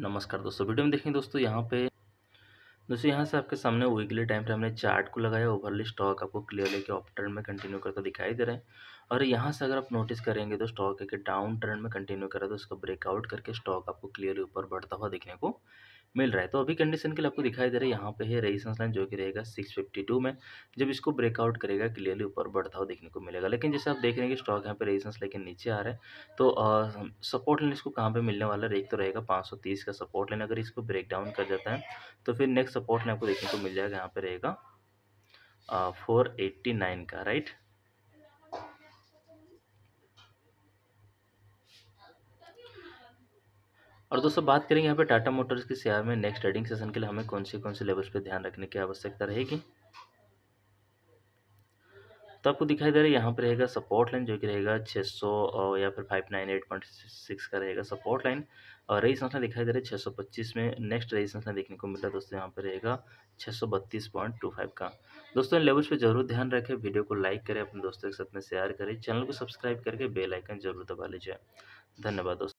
नमस्कार दोस्तों वीडियो में देखेंगे दोस्तों यहाँ पे दोस्तों यहाँ से आपके सामने वीकली टाइम पे हमने चार्ट को लगाया ओवरली स्टॉक आपको क्लियरली के ऑफ ट्रेंड में कंटिन्यू करता दिखाई दे रहा है और यहाँ से अगर आप नोटिस करेंगे तो स्टॉक एक डाउन ट्रेंड में कंटिन्यू कर रहा है तो उसका ब्रेकआउट करके स्टॉक आपको क्लियरली ऊपर बढ़ता हुआ देखने को मिल रहा है तो अभी कंडीशन के लिए आपको दिखाई दे रहा है यहाँ पे है रेजिस्टेंस लाइन जो कि रहेगा 652 में जब इसको ब्रेकआउट करेगा क्लियरली ऊपर बढ़ता हुआ देखने को मिलेगा लेकिन जैसे आप देख रहे हैं कि स्टॉक यहाँ पे रेजिस्टेंस लेकिन नीचे आ रहा है तो सपोर्ट लाइन इसको कहाँ पर मिलने वाला है एक तो रहेगा पाँच का सपोर्ट लाइन अगर इसको ब्रेक डाउन कर जाता है तो फिर नेक्स्ट सपोर्ट लाइन आपको देखने को मिल जाएगा यहाँ पर रहेगा फोर एट्टी नाइन का राइट और दोस्तों बात करेंगे यहाँ पे टाटा मोटर्स के शेयर में नेक्स्ट ट्रेडिंग सेशन के लिए हमें कौन से कौन से लेवल्स पे ध्यान रखने की आवश्यकता रहेगी तो आपको दिखाई दे रहा है यहाँ पर रहेगा सपोर्ट लाइन जो कि रहेगा 600 और या फिर 598.6 का रहेगा सपोर्ट लाइन और रही संस्था दिखाई दे रहा है 625 में नेक्स्ट रही संस्था देखने को मिल रहा है दोस्तों यहाँ पर रहेगा 632.25 का दोस्तों इन लेवल्स पे जरूर ध्यान रखें वीडियो को लाइक करें अपने दोस्तों के साथ में शेयर करें चैनल को सब्सक्राइब करके बेलाइकन जरूर दबा लीजिए धन्यवाद दोस्तों